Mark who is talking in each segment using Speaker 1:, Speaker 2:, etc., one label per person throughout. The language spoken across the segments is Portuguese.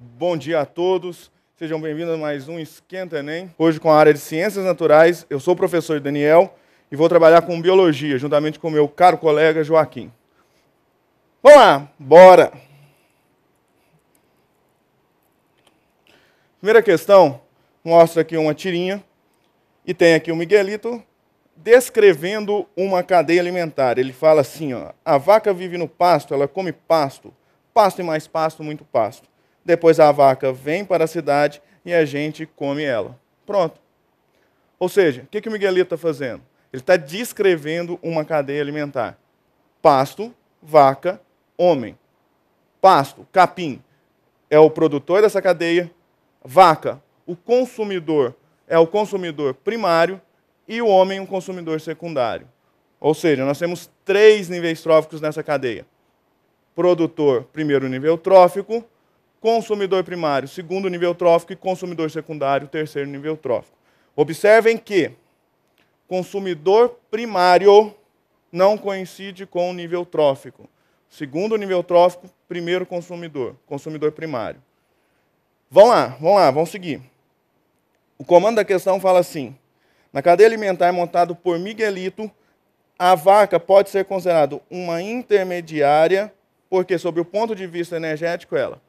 Speaker 1: Bom dia a todos. Sejam bem-vindos a mais um Esquenta Enem. Hoje com a área de Ciências Naturais. Eu sou o professor Daniel e vou trabalhar com biologia, juntamente com meu caro colega Joaquim. Vamos lá, bora! Primeira questão, mostra aqui uma tirinha e tem aqui o Miguelito descrevendo uma cadeia alimentar. Ele fala assim: ó, a vaca vive no pasto, ela come pasto, pasto e mais pasto, muito pasto. Depois a vaca vem para a cidade e a gente come ela. Pronto. Ou seja, o que, que o Miguelito está fazendo? Ele está descrevendo uma cadeia alimentar: pasto, vaca, homem. Pasto, capim, é o produtor dessa cadeia, vaca, o consumidor é o consumidor primário e o homem um consumidor secundário. Ou seja, nós temos três níveis tróficos nessa cadeia: produtor, primeiro nível trófico, consumidor primário, segundo nível trófico, e consumidor secundário, terceiro nível trófico. Observem que consumidor primário não coincide com o nível trófico. Segundo nível trófico, primeiro consumidor, consumidor primário. Vamos lá, vamos lá, vamos seguir. O comando da questão fala assim: na cadeia alimentar montada por Miguelito, a vaca pode ser considerada uma intermediária, porque, sob o ponto de vista energético, ela.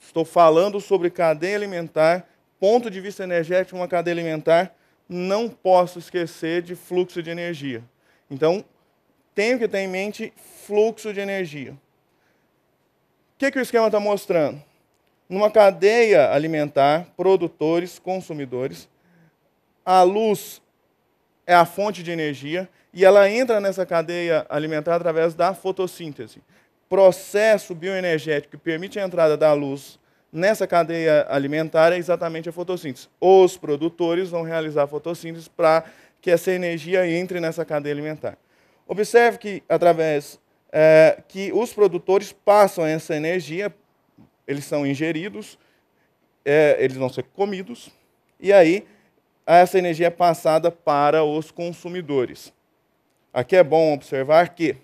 Speaker 1: Estou falando sobre cadeia alimentar, ponto de vista energético, uma cadeia alimentar, não posso esquecer de fluxo de energia. Então, tenho que ter em mente fluxo de energia. O que, que o esquema está mostrando? Numa cadeia alimentar, produtores, consumidores, a luz é a fonte de energia e ela entra nessa cadeia alimentar através da fotossíntese. Processo bioenergético que permite a entrada da luz nessa cadeia alimentar é exatamente a fotossíntese. Os produtores vão realizar a fotossíntese para que essa energia entre nessa cadeia alimentar. Observe que através é, que os produtores passam essa energia, eles são ingeridos, é, eles vão ser comidos e aí essa energia é passada para os consumidores. Aqui é bom observar que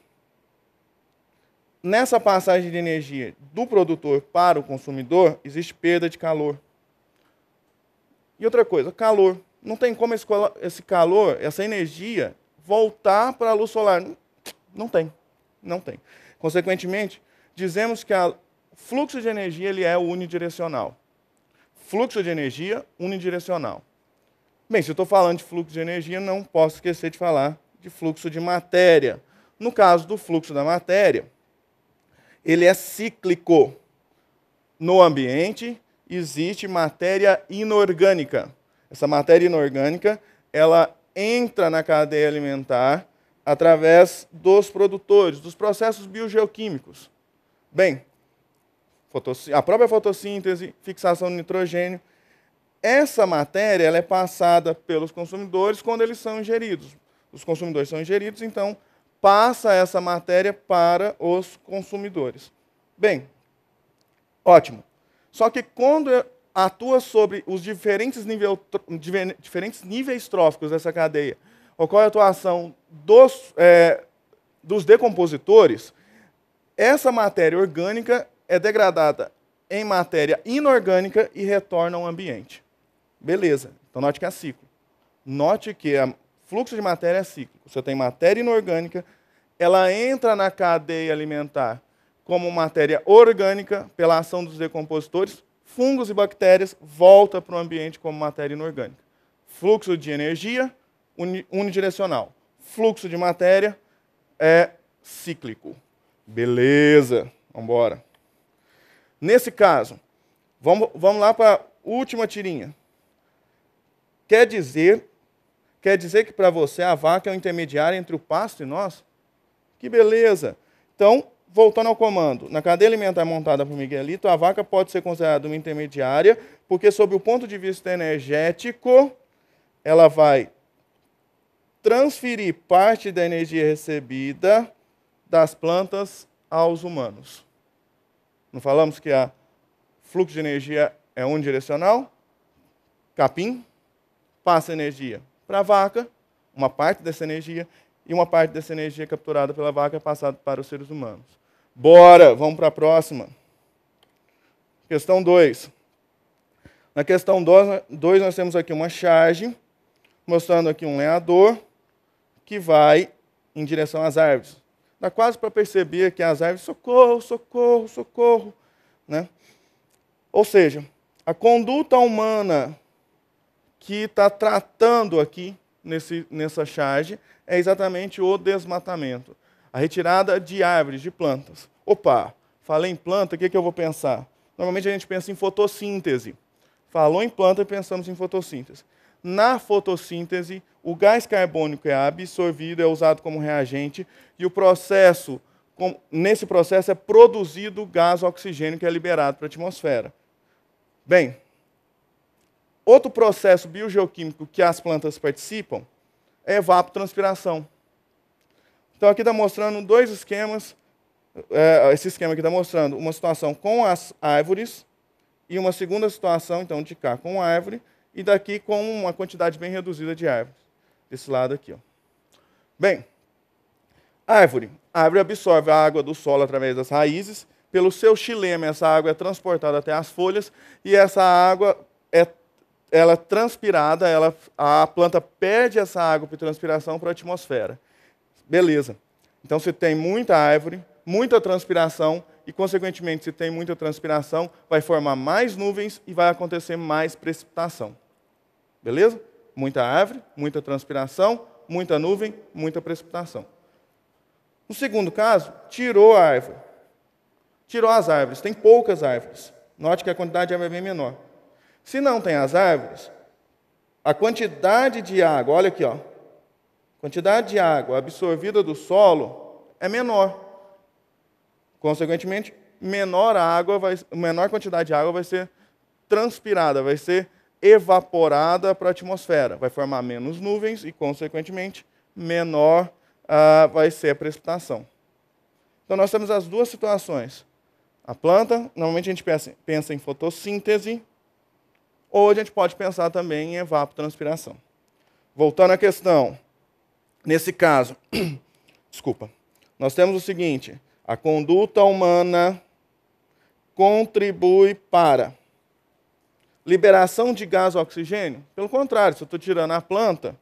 Speaker 1: nessa passagem de energia do produtor para o consumidor existe perda de calor. E outra coisa, calor. Não tem como esse calor, essa energia, voltar para a luz solar. Não tem. Não tem. Consequentemente, dizemos que o fluxo de energia ele é unidirecional. Fluxo de energia unidirecional. Bem, se eu estou falando de fluxo de energia, não posso esquecer de falar de fluxo de matéria. No caso do fluxo da matéria, ele é cíclico. No ambiente existe matéria inorgânica. Essa matéria inorgânica, ela entra na cadeia alimentar através dos produtores, dos processos biogeoquímicos. Bem, a própria fotossíntese, fixação de nitrogênio essa matéria ela é passada pelos consumidores quando eles são ingeridos. Os consumidores são ingeridos, então passa essa matéria para os consumidores. Bem, ótimo. Só que quando atua sobre os diferentes, nível, diferentes níveis tróficos dessa cadeia, ocorre a atuação dos, é, dos decompositores, essa matéria orgânica é degradada em matéria inorgânica e retorna ao ambiente. Beleza. Então note que é ciclo. Note que o é fluxo de matéria é cíclico. Você tem matéria inorgânica, ela entra na cadeia alimentar como matéria orgânica pela ação dos decompositores, fungos e bactérias, volta para o ambiente como matéria inorgânica. Fluxo de energia unidirecional. Fluxo de matéria é cíclico. Beleza, vamos embora. Nesse caso, vamos, vamos lá para a última tirinha. Quer dizer, quer dizer que para você a vaca é o intermediário entre o pasto e nós? Que beleza! Então, voltando ao comando, na cadeia alimentar montada por Miguelito, a vaca pode ser considerada uma intermediária, porque, sob o ponto de vista energético, ela vai transferir parte da energia recebida das plantas aos humanos. Não falamos que o fluxo de energia é unidirecional? Capim passa energia para a vaca, uma parte dessa energia, e uma parte dessa energia capturada pela vaca é passada para os seres humanos. Bora, vamos para a próxima. Questão 2. Na questão 2, nós temos aqui uma charge, mostrando aqui um lenhador que vai em direção às árvores. Dá quase para perceber que as árvores, socorro, socorro, socorro. Né? Ou seja, a conduta humana que está tratando aqui nesse, nessa charge é exatamente o desmatamento. A retirada de árvores, de plantas. Opa, falei em planta, o que, é que eu vou pensar? Normalmente a gente pensa em fotossíntese. Falou em planta, pensamos em fotossíntese. Na fotossíntese, o gás carbônico é absorvido, é usado como reagente, e o processo, nesse processo, é produzido o gás oxigênio que é liberado para a atmosfera. Bem, Outro processo biogeoquímico que as plantas participam é evapotranspiração. Então aqui está mostrando dois esquemas. É, esse esquema aqui está mostrando uma situação com as árvores e uma segunda situação, então, de cá com árvore e daqui com uma quantidade bem reduzida de árvores. Desse lado aqui. Ó. Bem, árvore. A árvore absorve a água do solo através das raízes. Pelo seu xilema, essa água é transportada até as folhas e essa água é ela é transpirada, ela, a planta perde essa água por transpiração para a atmosfera. Beleza. Então, se tem muita árvore, muita transpiração, e, consequentemente, se tem muita transpiração, vai formar mais nuvens e vai acontecer mais precipitação. Beleza? Muita árvore, muita transpiração, muita nuvem, muita precipitação. No segundo caso, tirou a árvore. Tirou as árvores, tem poucas árvores. Note que a quantidade é bem menor. Se não tem as árvores, a quantidade de água, olha aqui, ó, quantidade de água absorvida do solo é menor. Consequentemente, menor água vai, menor quantidade de água vai ser transpirada, vai ser evaporada para a atmosfera, vai formar menos nuvens e, consequentemente, menor ah, vai ser a precipitação. Então, nós temos as duas situações. A planta, normalmente a gente pensa em fotossíntese, ou a gente pode pensar também em evapotranspiração. Voltando à questão, nesse caso, desculpa, nós temos o seguinte: a conduta humana contribui para liberação de gás oxigênio? Pelo contrário, se eu estou tirando a planta,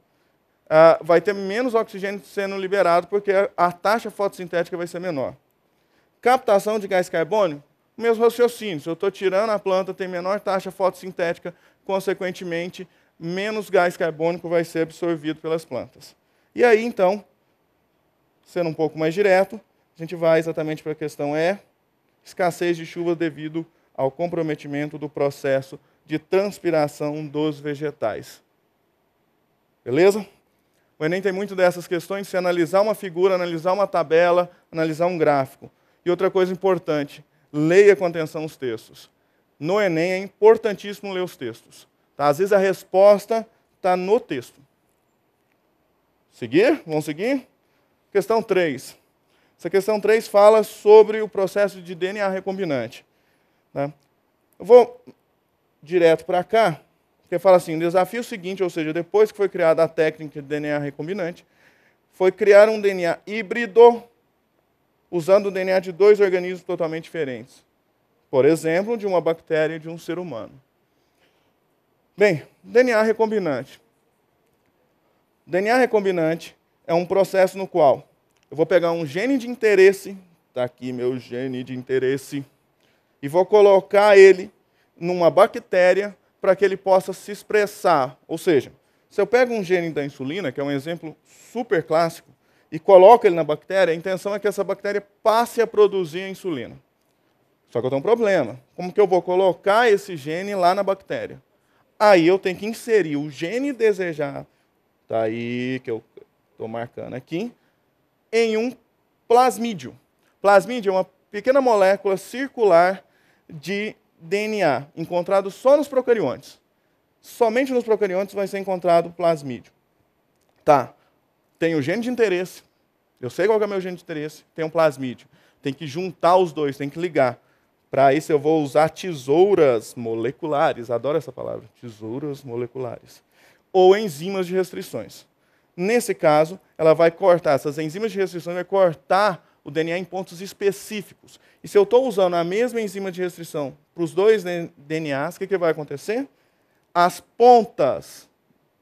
Speaker 1: ah, vai ter menos oxigênio sendo liberado porque a, a taxa fotossintética vai ser menor. Captação de gás carbônico? meus raciocínios. Eu estou tirando a planta, tem menor taxa fotossintética, consequentemente, menos gás carbônico vai ser absorvido pelas plantas. E aí, então, sendo um pouco mais direto, a gente vai exatamente para a questão E, escassez de chuva devido ao comprometimento do processo de transpiração dos vegetais. Beleza? O Enem tem muito dessas questões, se analisar uma figura, analisar uma tabela, analisar um gráfico. E outra coisa importante, leia com atenção os textos. No Enem é importantíssimo ler os textos. Tá? Às vezes a resposta está no texto. Seguir? Vamos seguir? Questão 3. Essa questão 3 fala sobre o processo de DNA recombinante. Né? Eu vou direto para cá, porque fala assim: o desafio seguinte, ou seja, depois que foi criada a técnica de DNA recombinante, foi criar um DNA híbrido usando o DNA de dois organismos totalmente diferentes. Por exemplo, de uma bactéria e de um ser humano. Bem, DNA recombinante. DNA recombinante é um processo no qual eu vou pegar um gene de interesse, está aqui meu gene de interesse, e vou colocar ele numa bactéria para que ele possa se expressar. Ou seja, se eu pego um gene da insulina, que é um exemplo super clássico, e coloca ele na bactéria, a intenção é que essa bactéria passe a produzir a insulina. Só que eu tenho um problema. Como que eu vou colocar esse gene lá na bactéria? Aí eu tenho que inserir o gene desejado, tá aí que eu estou marcando aqui, em um plasmídio. Plasmídio é uma pequena molécula circular de DNA, encontrado só nos procariontes. Somente nos procariontes vai ser encontrado plasmídio. Tá. Tenho gene de interesse, eu sei qual é o meu gene de interesse, tenho um plasmídio. Tem que juntar os dois, tem que ligar. Para isso eu vou usar tesouras moleculares, adoro essa palavra, tesouras moleculares. Ou enzimas de restrições. Nesse caso, ela vai cortar, essas enzimas de restrição vai cortar o DNA em pontos específicos. E se eu estou usando a mesma enzima de restrição para os dois DNAs, o que, que vai acontecer? As pontas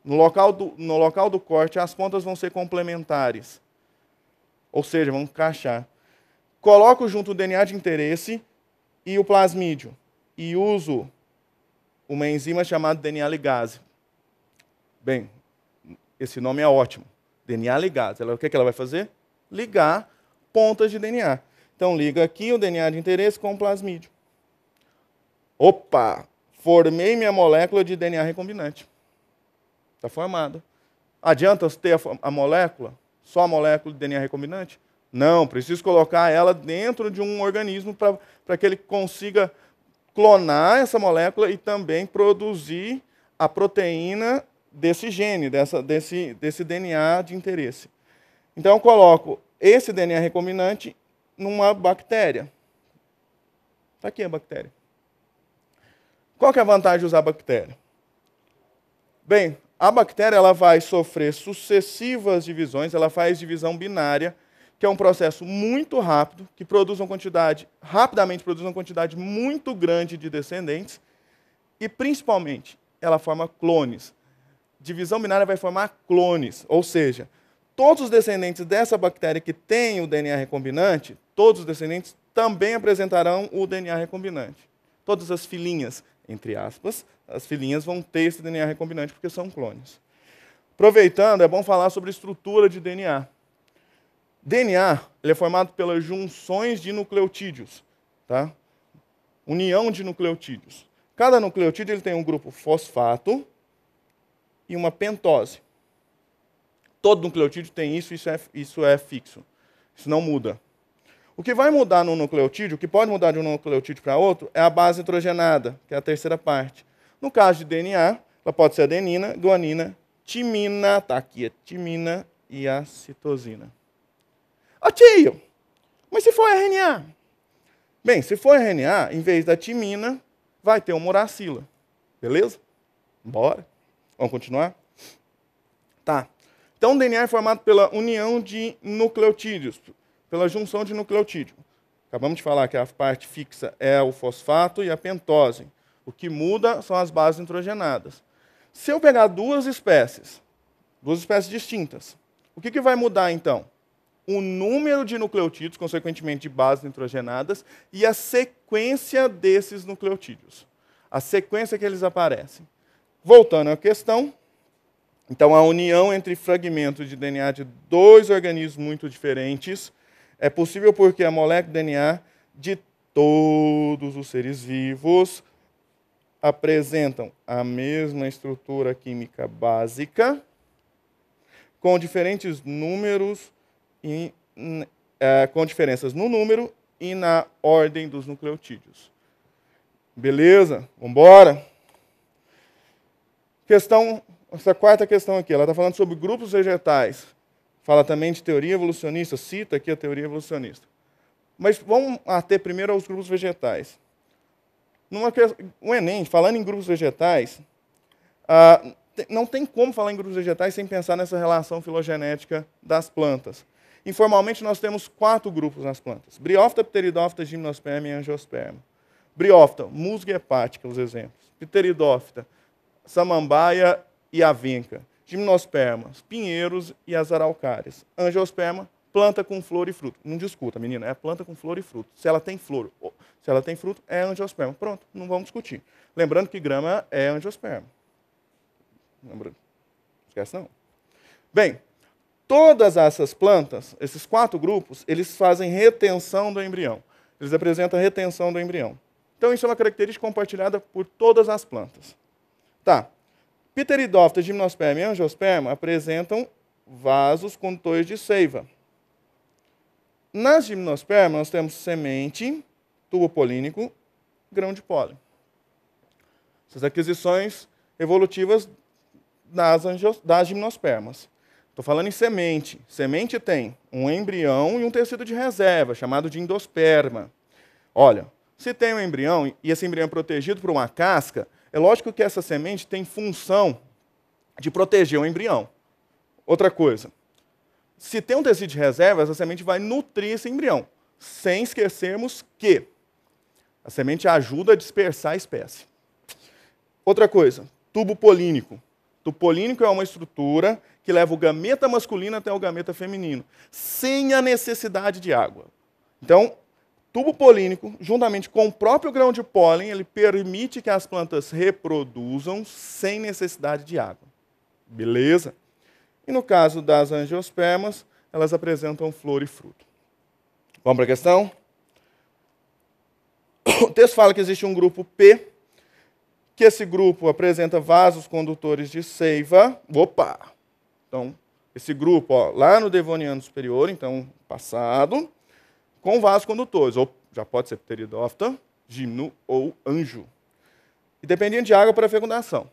Speaker 1: no local, do, no local do corte, as pontas vão ser complementares, ou seja, vão encaixar. Coloco junto o DNA de interesse e o plasmídio e uso uma enzima chamada DNA ligase. Bem, esse nome é ótimo. DNA ligase. Ela, o que, é que ela vai fazer? Ligar pontas de DNA. Então, liga aqui o DNA de interesse com o plasmídio. Opa! Formei minha molécula de DNA recombinante. Está formada. Adianta eu ter a, a, molécula, só a molécula de DNA recombinante? Não, preciso colocar ela dentro de um organismo para que ele consiga clonar essa molécula e também produzir a proteína desse gene, dessa, desse, desse DNA de interesse. Então, eu coloco esse DNA recombinante numa bactéria. Está aqui a bactéria. Qual que é a vantagem de usar a bactéria? Bem, a bactéria ela vai sofrer sucessivas divisões, ela faz divisão binária, que é um processo muito rápido, que produz uma quantidade, rapidamente produz uma quantidade muito grande de descendentes, e principalmente ela forma clones. Divisão binária vai formar clones, ou seja, todos os descendentes dessa bactéria que tem o DNA recombinante, todos os descendentes também apresentarão o DNA recombinante. Todas as filhinhas entre aspas, as filhinhas vão ter esse DNA recombinante porque são clones. Aproveitando, é bom falar sobre estrutura de DNA. DNA ele é formado pelas junções de nucleotídeos, tá? união de nucleotídeos. Cada nucleotídeo ele tem um grupo fosfato e uma pentose. Todo nucleotídeo tem isso, isso é, isso é fixo. Isso não muda. O que vai mudar no nucleotídeo, o que pode mudar de um nucleotídeo para outro, é a base nitrogenada, que é a terceira parte. No caso de DNA, ela pode ser adenina, guanina, timina, tá aqui, é timina e a citosina. Ô oh, ah, tio, mas se for RNA? Bem, se for RNA, em vez da timina, vai ter uma uracila. Beleza? Bora. Vamos continuar? Tá. Então, o DNA é formado pela união de nucleotídeos pela junção de nucleotídeo. Acabamos de falar que a parte fixa é o fosfato e a pentose. O que muda são as bases nitrogenadas. Se eu pegar duas espécies, duas espécies distintas, o que, que vai mudar então? o número de nucleotídeos, consequentemente de bases nitrogenadas, e a sequência desses nucleotídeos. A sequência que eles aparecem. Voltando à questão, então a união entre fragmentos de DNA de dois organismos muito diferentes é possível porque a molécula de DNA de todos os seres vivos apresentam a mesma estrutura química básica, com diferentes números e, é, com diferenças no número e na ordem dos nucleotídeos. Beleza? Vamos embora? Questão, essa quarta questão aqui, ela está falando sobre grupos vegetais Fala também de teoria evolucionista, cita aqui a teoria evolucionista. Mas vamos até primeiro aos grupos vegetais. Numa, o Enem, falando em grupos vegetais, ah, não tem como falar em grupos vegetais sem pensar nessa relação filogenética das plantas. Informalmente, nós temos quatro grupos nas plantas. Briófita, pteridófita, gimnosperma e angiosperma. Briófita, musga hepática, os exemplos. Pteridófita, samambaia e avenca gimnospermas, pinheiros e as araucárias. Angiosperma, planta com flor e fruto. Não discuta, menina, é planta com flor e fruto. Se ela tem flor, oh, se ela tem fruto, é angiosperma. Pronto, não vamos discutir. Lembrando que grama é angiosperma. Lembrando. Esquece não. Bem, todas essas plantas, esses quatro grupos, eles fazem retenção do embrião. Eles apresentam retenção do embrião. Então isso é uma característica compartilhada por todas as plantas. Tá. Pteridófita, gimnosperma e angiosperma apresentam vasos condutores de seiva. Nas gimnospermas, nós temos semente, tubo polínico, grão de pólen. Essas aquisições evolutivas das, angios, das gimnospermas. Estou falando em semente. Semente tem um embrião e um tecido de reserva, chamado de endosperma. Olha, se tem um embrião e esse embrião é protegido por uma casca, é lógico que essa semente tem função de proteger o embrião. Outra coisa, se tem um tecido de reserva, essa semente vai nutrir esse embrião, sem esquecermos que a semente ajuda a dispersar a espécie. Outra coisa, tubo polínico. Tubo polínico é uma estrutura que leva o gameta masculino até o gameta feminino, sem a necessidade de água. Então, tubo polínico, juntamente com o próprio grão de pólen, ele permite que as plantas reproduzam sem necessidade de água. Beleza? E no caso das angiospermas, elas apresentam flor e fruto. Vamos para a questão? O texto fala que existe um grupo P, que esse grupo apresenta vasos condutores de seiva. Opa! Então, esse grupo, ó, lá no Devoniano Superior, então, passado, com vasos condutores, ou já pode ser pteridófita, gimno ou anjo, e dependendo de água para fecundação.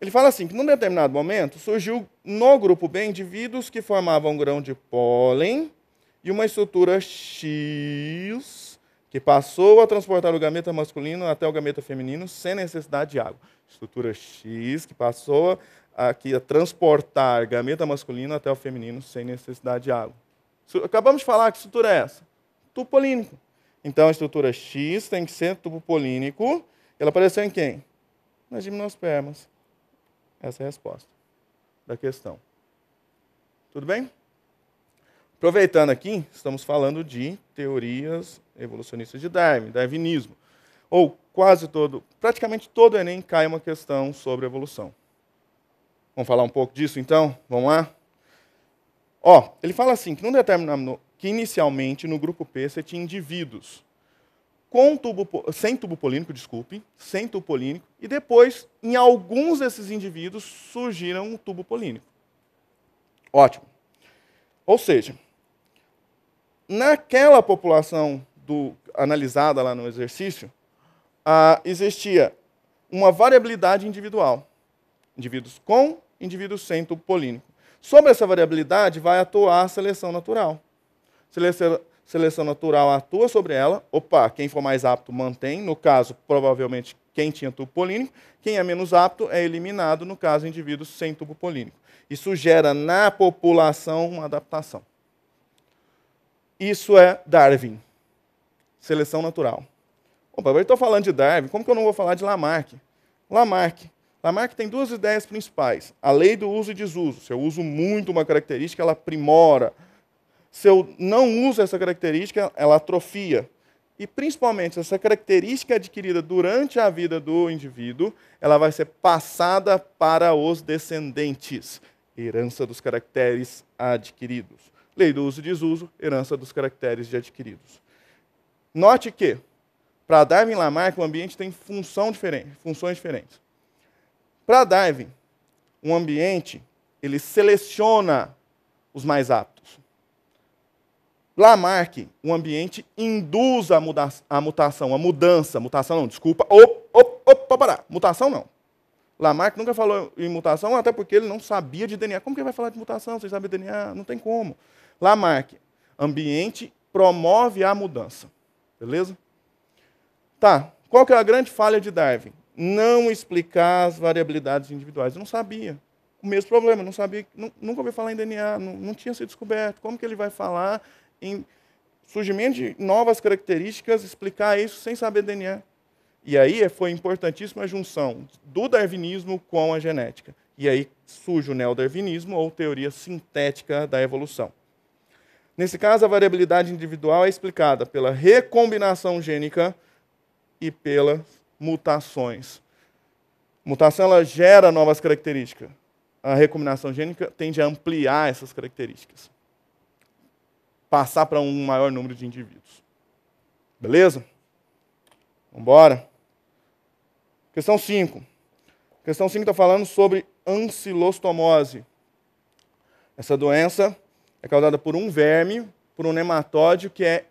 Speaker 1: Ele fala assim, que num determinado momento surgiu no grupo B indivíduos que formavam um grão de pólen e uma estrutura X que passou a transportar o gameta masculino até o gameta feminino sem necessidade de água. Estrutura X que passou a, que a transportar gameta masculino até o feminino sem necessidade de água. Acabamos de falar que estrutura é essa tubo polínico. Então a estrutura X tem que ser tubo polínico. Ela apareceu em quem? Nas gimnospermas. Essa é a resposta da questão. Tudo bem? Aproveitando aqui, estamos falando de teorias evolucionistas de Darwin, darwinismo. Ou quase todo, praticamente todo o Enem cai uma questão sobre evolução. Vamos falar um pouco disso então? Vamos lá? Ó, ele fala assim que num determinado, que inicialmente no grupo P você tinha indivíduos com tubo, sem tubo polínico, desculpe, sem tubo polínico, e depois, em alguns desses indivíduos, surgiram um tubo polínico. Ótimo. Ou seja, naquela população do, analisada lá no exercício, ah, existia uma variabilidade individual. Indivíduos com, indivíduos sem tubo polínico. Sobre essa variabilidade vai atuar a seleção natural. Seleção, seleção natural atua sobre ela. Opa, quem for mais apto mantém. No caso, provavelmente, quem tinha tubo polínico. Quem é menos apto é eliminado, no caso, indivíduos sem tubo polínico. Isso gera na população uma adaptação. Isso é Darwin, seleção natural. Opa, eu estou falando de Darwin, como que eu não vou falar de Lamarck? Lamarck. Lamarck tem duas ideias principais. A lei do uso e desuso. Se eu uso muito uma característica, ela aprimora, se eu não uso essa característica, ela atrofia. E principalmente, essa característica é adquirida durante a vida do indivíduo, ela vai ser passada para os descendentes. Herança dos caracteres adquiridos. Lei do uso e desuso, herança dos caracteres de adquiridos. Note que, para Darwin e Lamarck, o ambiente tem função diferente, funções diferentes. Para Darwin, um ambiente, ele seleciona os mais aptos. Lamarck, o ambiente induz a, muda a mutação, a mudança, mutação não, desculpa, op, op, op, parar, mutação não. Lamarck nunca falou em mutação, até porque ele não sabia de DNA. Como que ele vai falar de mutação? Você sabe DNA? Não tem como. Lamarck, ambiente promove a mudança. Beleza? Tá, qual que é a grande falha de Darwin? Não explicar as variabilidades individuais. Eu não sabia. O mesmo problema, não sabia, nunca ouvi falar em DNA, não, não tinha sido descoberto. Como que ele vai falar em surgimento de novas características, explicar isso sem saber DNA. E aí é, foi importantíssima a junção do darwinismo com a genética. E aí surge o neodarwinismo, ou teoria sintética da evolução. Nesse caso, a variabilidade individual é explicada pela recombinação gênica e pelas mutações. Mutação ela gera novas características. A recombinação gênica tende a ampliar essas características passar para um maior número de indivíduos. Beleza? Vamos embora. Questão 5. Questão 5 está falando sobre ancilostomose. Essa doença é causada por um verme, por um nematóide que é,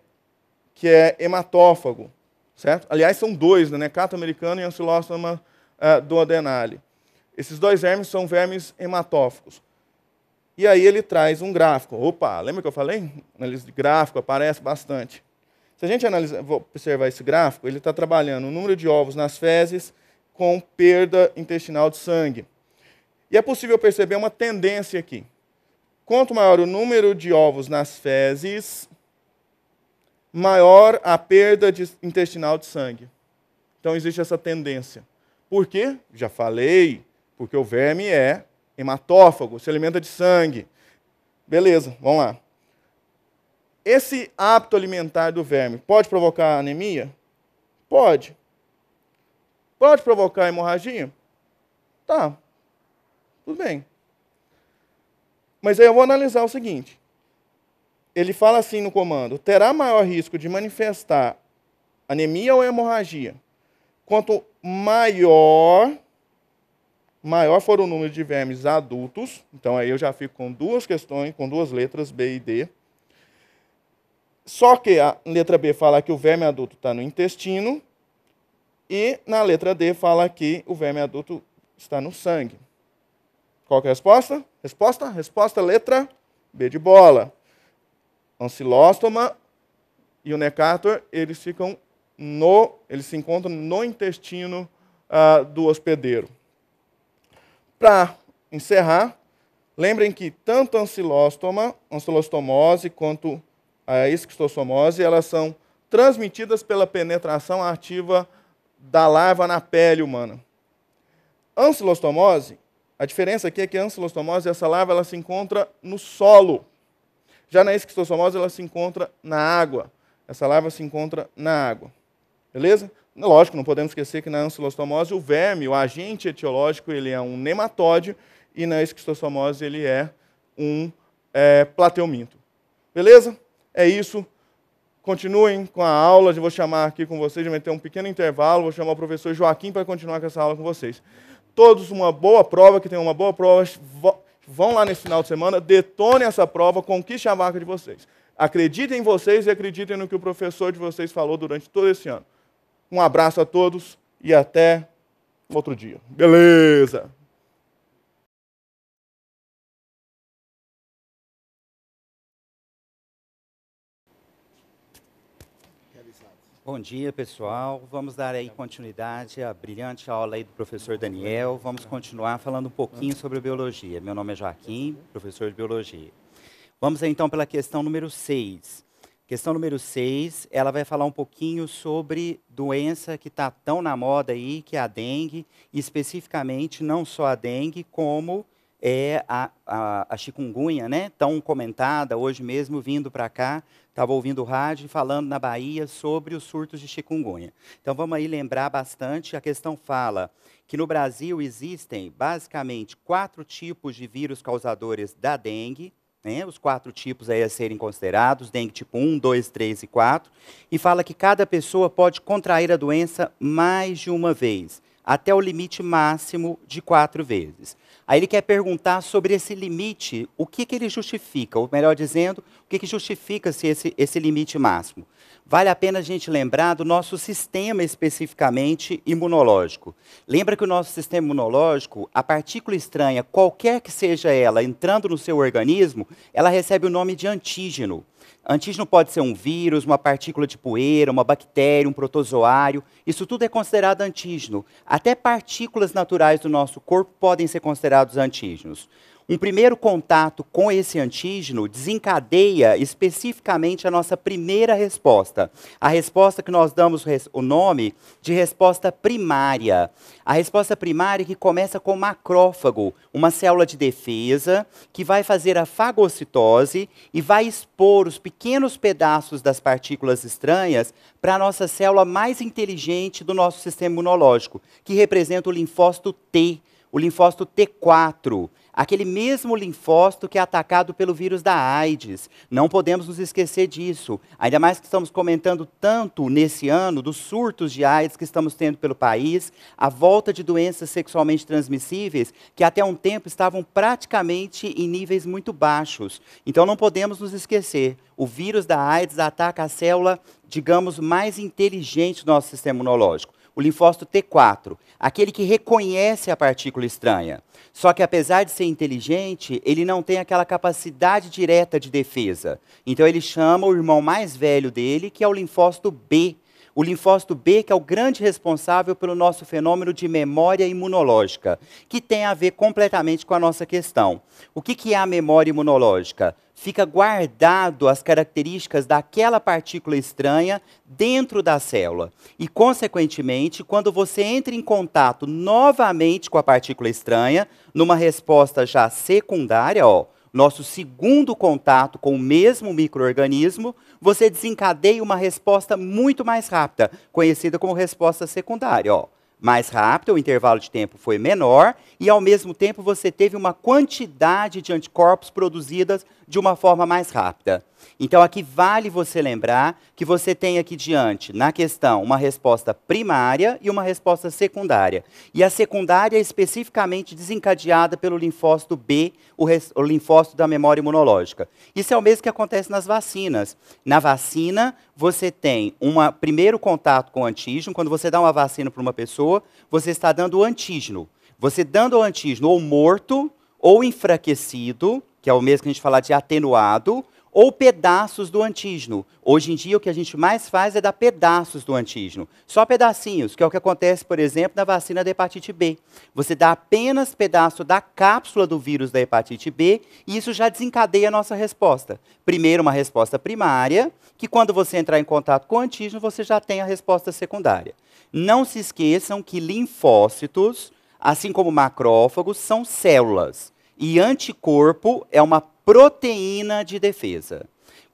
Speaker 1: que é hematófago. Certo? Aliás, são dois, né? Cato americano e ancilostoma uh, duodenale. Esses dois vermes são vermes hematófagos. E aí ele traz um gráfico. Opa, lembra que eu falei? Análise de gráfico aparece bastante. Se a gente observar esse gráfico, ele está trabalhando o número de ovos nas fezes com perda intestinal de sangue. E é possível perceber uma tendência aqui. Quanto maior o número de ovos nas fezes, maior a perda de intestinal de sangue. Então existe essa tendência. Por quê? Já falei, porque o verme é hematófago, se alimenta de sangue. Beleza, vamos lá. Esse hábito alimentar do verme pode provocar anemia? Pode. Pode provocar hemorragia? Tá. Tudo bem. Mas aí eu vou analisar o seguinte. Ele fala assim no comando: terá maior risco de manifestar anemia ou hemorragia quanto maior Maior for o número de vermes adultos, então aí eu já fico com duas questões, com duas letras, B e D. Só que a letra B fala que o verme adulto está no intestino, e na letra D fala que o verme adulto está no sangue. Qual é a resposta? Resposta? Resposta letra B de bola. Ancilóstoma e o necator, eles ficam no, eles se encontram no intestino ah, do hospedeiro. Para encerrar, lembrem que tanto a ancilostoma, ancilostomose quanto a esquistossomose, elas são transmitidas pela penetração ativa da larva na pele humana. Ancilostomose, a diferença aqui é que a ancilostomose, essa larva, ela se encontra no solo. Já na esquistossomose, ela se encontra na água. Essa larva se encontra na água. Beleza? Lógico, não podemos esquecer que na ancilostomose o verme, o agente etiológico, ele é um nematóide e na esquistossomose ele é um é, plateuminto. Beleza? É isso. Continuem com a aula, eu vou chamar aqui com vocês, vai ter um pequeno intervalo, vou chamar o professor Joaquim para continuar com essa aula com vocês. Todos uma boa prova, que tenham uma boa prova, vão lá nesse final de semana, detonem essa prova, conquiste a marca de vocês. Acreditem em vocês e acreditem no que o professor de vocês falou durante todo esse ano. Um abraço a todos e até outro dia. Beleza!
Speaker 2: Bom dia, pessoal. Vamos dar aí continuidade à brilhante aula aí do professor Daniel. Vamos continuar falando um pouquinho sobre biologia. Meu nome é Joaquim, professor de biologia. Vamos então pela questão número 6. Questão número 6, ela vai falar um pouquinho sobre doença que está tão na moda aí, que é a dengue, especificamente não só a dengue, como é a, a, a chikungunya, né? Tão comentada hoje mesmo, vindo para cá, estava ouvindo o rádio falando na Bahia sobre os surtos de chikungunya. Então vamos aí lembrar bastante, a questão fala que no Brasil existem basicamente quatro tipos de vírus causadores da dengue, né, os quatro tipos aí a serem considerados, dengue tipo 1, 2, 3 e 4, e fala que cada pessoa pode contrair a doença mais de uma vez, até o limite máximo de quatro vezes. Aí ele quer perguntar sobre esse limite, o que, que ele justifica, ou melhor dizendo, o que, que justifica-se esse, esse limite máximo. Vale a pena a gente lembrar do nosso sistema especificamente imunológico. Lembra que o nosso sistema imunológico, a partícula estranha, qualquer que seja ela, entrando no seu organismo, ela recebe o nome de antígeno. Antígeno pode ser um vírus, uma partícula de poeira, uma bactéria, um protozoário. Isso tudo é considerado antígeno. Até partículas naturais do nosso corpo podem ser considerados antígenos. Um primeiro contato com esse antígeno desencadeia especificamente a nossa primeira resposta, a resposta que nós damos o nome de resposta primária. A resposta primária que começa com macrófago, uma célula de defesa que vai fazer a fagocitose e vai expor os pequenos pedaços das partículas estranhas para a nossa célula mais inteligente do nosso sistema imunológico, que representa o linfócito T, o linfócito T4, aquele mesmo linfócito que é atacado pelo vírus da AIDS. Não podemos nos esquecer disso. Ainda mais que estamos comentando tanto nesse ano dos surtos de AIDS que estamos tendo pelo país, a volta de doenças sexualmente transmissíveis que até um tempo estavam praticamente em níveis muito baixos. Então não podemos nos esquecer. O vírus da AIDS ataca a célula, digamos, mais inteligente do nosso sistema imunológico o linfócito T4, aquele que reconhece a partícula estranha. Só que apesar de ser inteligente, ele não tem aquela capacidade direta de defesa. Então ele chama o irmão mais velho dele, que é o linfócito B, o linfócito B, que é o grande responsável pelo nosso fenômeno de memória imunológica, que tem a ver completamente com a nossa questão. O que, que é a memória imunológica? Fica guardado as características daquela partícula estranha dentro da célula. E, consequentemente, quando você entra em contato novamente com a partícula estranha, numa resposta já secundária, ó, nosso segundo contato com o mesmo microorganismo, você desencadeia uma resposta muito mais rápida, conhecida como resposta secundária. Ó, mais rápida, o intervalo de tempo foi menor e, ao mesmo tempo, você teve uma quantidade de anticorpos produzidas de uma forma mais rápida. Então, aqui vale você lembrar que você tem aqui diante, na questão, uma resposta primária e uma resposta secundária. E a secundária é especificamente desencadeada pelo linfócito B, o, o linfócito da memória imunológica. Isso é o mesmo que acontece nas vacinas. Na vacina, você tem um primeiro contato com o antígeno. Quando você dá uma vacina para uma pessoa, você está dando o antígeno. Você dando o antígeno ou morto ou enfraquecido, que é o mesmo que a gente fala de atenuado, ou pedaços do antígeno. Hoje em dia, o que a gente mais faz é dar pedaços do antígeno. Só pedacinhos, que é o que acontece, por exemplo, na vacina da hepatite B. Você dá apenas pedaço da cápsula do vírus da hepatite B e isso já desencadeia a nossa resposta. Primeiro, uma resposta primária, que quando você entrar em contato com o antígeno, você já tem a resposta secundária. Não se esqueçam que linfócitos, assim como macrófagos, são células. E anticorpo é uma proteína de defesa.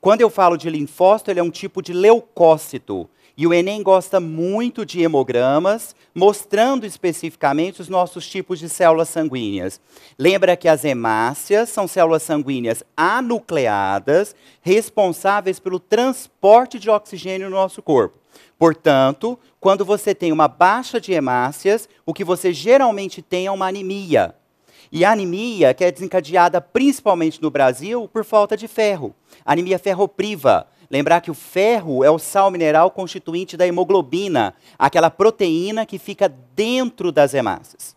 Speaker 2: Quando eu falo de linfócito, ele é um tipo de leucócito. E o Enem gosta muito de hemogramas, mostrando especificamente os nossos tipos de células sanguíneas. Lembra que as hemácias são células sanguíneas anucleadas, responsáveis pelo transporte de oxigênio no nosso corpo. Portanto, quando você tem uma baixa de hemácias, o que você geralmente tem é uma anemia. E a anemia que é desencadeada principalmente no Brasil por falta de ferro. Anemia ferropriva. Lembrar que o ferro é o sal mineral constituinte da hemoglobina, aquela proteína que fica dentro das hemácias.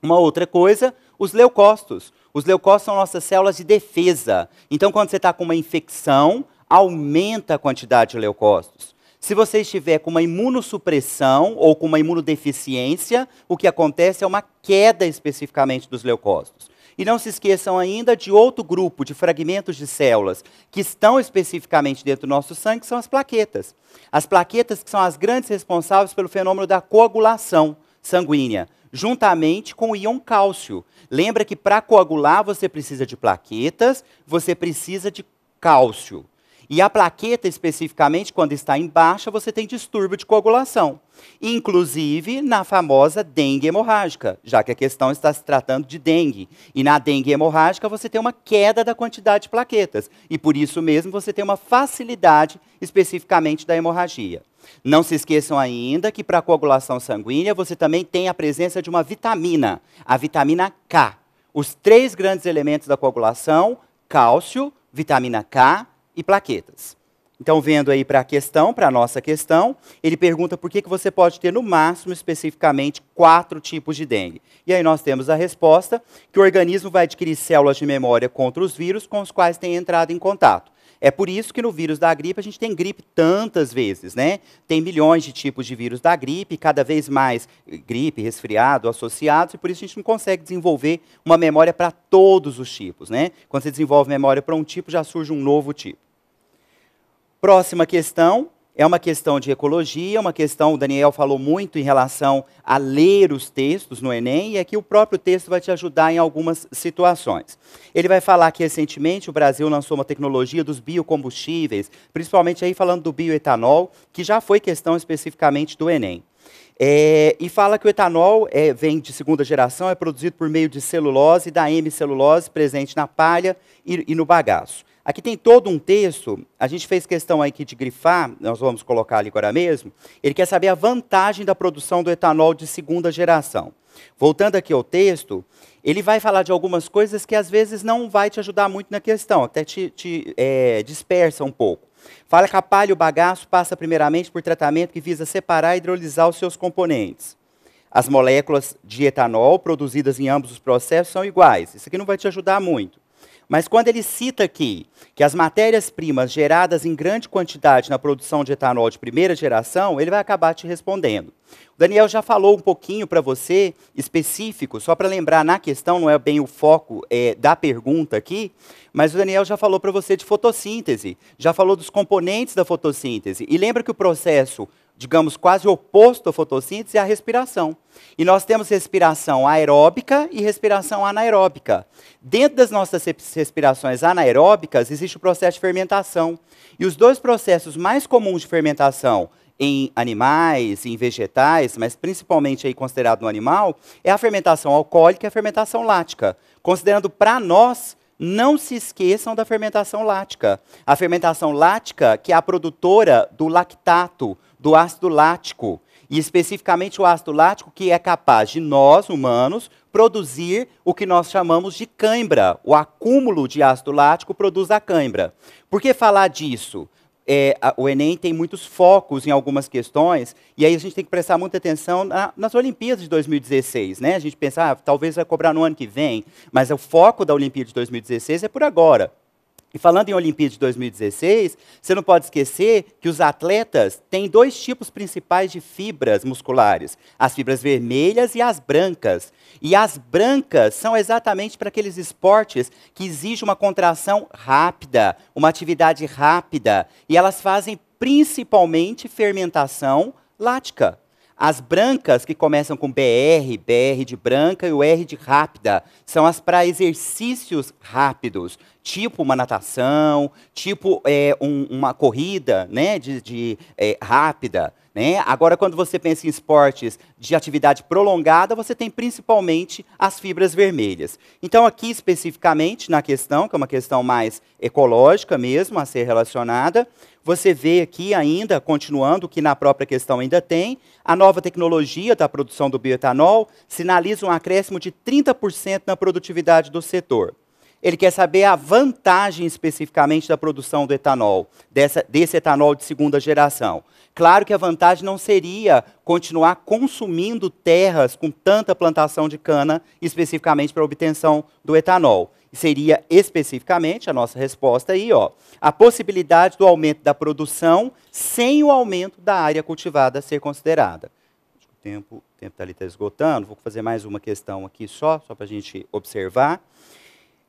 Speaker 2: Uma outra coisa, os leucócitos. Os leucócitos são nossas células de defesa. Então, quando você está com uma infecção, aumenta a quantidade de leucócitos. Se você estiver com uma imunossupressão ou com uma imunodeficiência, o que acontece é uma queda especificamente dos leucócitos. E não se esqueçam ainda de outro grupo de fragmentos de células que estão especificamente dentro do nosso sangue, que são as plaquetas. As plaquetas que são as grandes responsáveis pelo fenômeno da coagulação sanguínea, juntamente com o íon cálcio. Lembra que para coagular você precisa de plaquetas, você precisa de cálcio. E a plaqueta, especificamente, quando está em baixa, você tem distúrbio de coagulação. Inclusive na famosa dengue hemorrágica, já que a questão está se tratando de dengue. E na dengue hemorrágica, você tem uma queda da quantidade de plaquetas. E por isso mesmo, você tem uma facilidade especificamente da hemorragia. Não se esqueçam ainda que para a coagulação sanguínea, você também tem a presença de uma vitamina, a vitamina K. Os três grandes elementos da coagulação: cálcio, vitamina K e plaquetas. Então, vendo aí para a questão, para a nossa questão, ele pergunta por que, que você pode ter, no máximo, especificamente, quatro tipos de dengue. E aí nós temos a resposta que o organismo vai adquirir células de memória contra os vírus com os quais tem entrado em contato. É por isso que no vírus da gripe a gente tem gripe tantas vezes, né? Tem milhões de tipos de vírus da gripe, cada vez mais gripe, resfriado, associados, e por isso a gente não consegue desenvolver uma memória para todos os tipos, né? Quando você desenvolve memória para um tipo, já surge um novo tipo. Próxima questão, é uma questão de ecologia, uma questão, Daniel falou muito em relação a ler os textos no Enem, e é que o próprio texto vai te ajudar em algumas situações. Ele vai falar que recentemente o Brasil lançou uma tecnologia dos biocombustíveis, principalmente aí falando do bioetanol, que já foi questão especificamente do Enem. É, e fala que o etanol é, vem de segunda geração, é produzido por meio de celulose, da hemicelulose presente na palha e, e no bagaço. Aqui tem todo um texto, a gente fez questão aqui de grifar, nós vamos colocar ali agora mesmo. Ele quer saber a vantagem da produção do etanol de segunda geração. Voltando aqui ao texto, ele vai falar de algumas coisas que às vezes não vai te ajudar muito na questão, até te, te é, dispersa um pouco. Fala que a palha o bagaço passa primeiramente por tratamento que visa separar e hidrolisar os seus componentes. As moléculas de etanol produzidas em ambos os processos são iguais. Isso aqui não vai te ajudar muito. Mas quando ele cita aqui que as matérias-primas geradas em grande quantidade na produção de etanol de primeira geração, ele vai acabar te respondendo. O Daniel já falou um pouquinho para você, específico, só para lembrar na questão, não é bem o foco é, da pergunta aqui, mas o Daniel já falou para você de fotossíntese, já falou dos componentes da fotossíntese. E lembra que o processo digamos, quase oposto à fotossíntese é a respiração. E nós temos respiração aeróbica e respiração anaeróbica. Dentro das nossas respirações anaeróbicas existe o processo de fermentação. E os dois processos mais comuns de fermentação em animais, em vegetais, mas principalmente aí considerado no animal, é a fermentação alcoólica e a fermentação lática. Considerando para nós, não se esqueçam da fermentação lática. A fermentação lática, que é a produtora do lactato, do ácido lático. E especificamente o ácido lático que é capaz de nós, humanos, produzir o que nós chamamos de cãibra. O acúmulo de ácido lático produz a cãibra. Por que falar disso? É, a, o Enem tem muitos focos em algumas questões, e aí a gente tem que prestar muita atenção na, nas Olimpíadas de 2016. Né? A gente pensa, ah, talvez vai cobrar no ano que vem, mas o foco da Olimpíada de 2016 é por agora. E falando em Olimpíada de 2016, você não pode esquecer que os atletas têm dois tipos principais de fibras musculares: as fibras vermelhas e as brancas. E as brancas são exatamente para aqueles esportes que exigem uma contração rápida, uma atividade rápida. E elas fazem principalmente fermentação lática. As brancas, que começam com BR, BR de branca e o R de rápida, são as para exercícios rápidos, tipo uma natação, tipo é, um, uma corrida né, de, de é, rápida. Né? Agora, quando você pensa em esportes de atividade prolongada, você tem principalmente as fibras vermelhas. Então, aqui especificamente na questão, que é uma questão mais ecológica mesmo a ser relacionada, você vê aqui ainda, continuando, que na própria questão ainda tem, a nova tecnologia da produção do bioetanol sinaliza um acréscimo de 30% na produtividade do setor. Ele quer saber a vantagem especificamente da produção do etanol, dessa, desse etanol de segunda geração. Claro que a vantagem não seria continuar consumindo terras com tanta plantação de cana, especificamente para a obtenção do etanol seria especificamente a nossa resposta aí, ó, a possibilidade do aumento da produção sem o aumento da área cultivada a ser considerada. O tempo está tempo tá ali tá esgotando, vou fazer mais uma questão aqui só, só para a gente observar.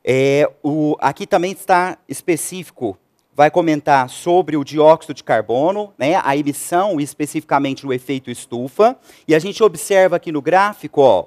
Speaker 2: É, o, aqui também está específico, vai comentar sobre o dióxido de carbono, né, a emissão especificamente o efeito estufa, e a gente observa aqui no gráfico, ó,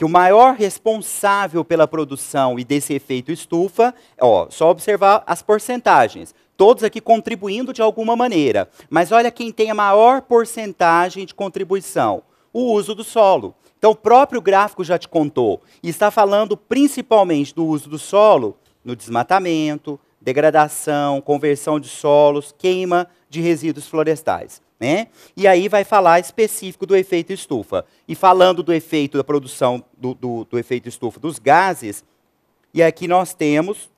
Speaker 2: que o maior responsável pela produção e desse efeito estufa, ó, só observar as porcentagens. Todos aqui contribuindo de alguma maneira. Mas olha quem tem a maior porcentagem de contribuição: o uso do solo. Então, o próprio gráfico já te contou. E está falando principalmente do uso do solo no desmatamento, degradação, conversão de solos, queima de resíduos florestais. Né? E aí vai falar específico do efeito estufa. E falando do efeito da produção do, do, do efeito estufa dos gases, e aqui nós temos,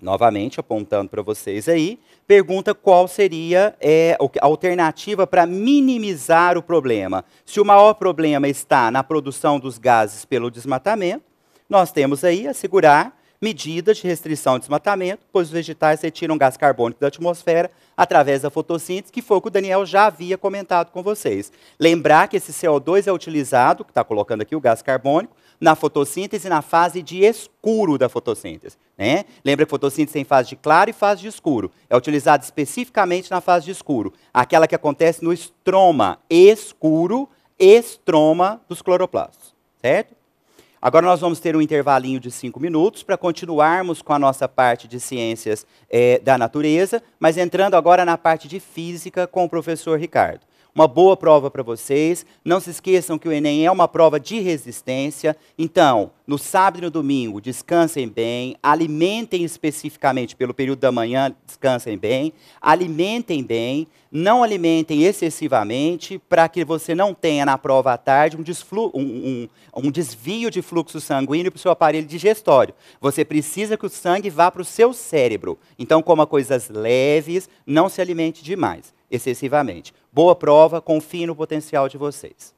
Speaker 2: novamente apontando para vocês aí, pergunta qual seria é, a alternativa para minimizar o problema. Se o maior problema está na produção dos gases pelo desmatamento, nós temos aí assegurar medidas de restrição ao desmatamento, pois os vegetais retiram gás carbônico da atmosfera através da fotossíntese, que foi o que o Daniel já havia comentado com vocês. Lembrar que esse CO2 é utilizado, que está colocando aqui o gás carbônico, na fotossíntese na fase de escuro da fotossíntese. Né? Lembra que fotossíntese tem fase de claro e fase de escuro. É utilizado especificamente na fase de escuro, aquela que acontece no estroma escuro, estroma dos cloroplastos, certo? Agora nós vamos ter um intervalinho de cinco minutos para continuarmos com a nossa parte de ciências é, da natureza, mas entrando agora na parte de física com o professor Ricardo uma boa prova para vocês. Não se esqueçam que o Enem é uma prova de resistência. Então, no sábado e no domingo, descansem bem, alimentem especificamente pelo período da manhã, descansem bem, alimentem bem, não alimentem excessivamente para que você não tenha na prova à tarde um, um, um, um desvio de fluxo sanguíneo para o seu aparelho digestório. Você precisa que o sangue vá para o seu cérebro. Então, coma coisas leves, não se alimente demais excessivamente. Boa prova, confie no potencial de vocês.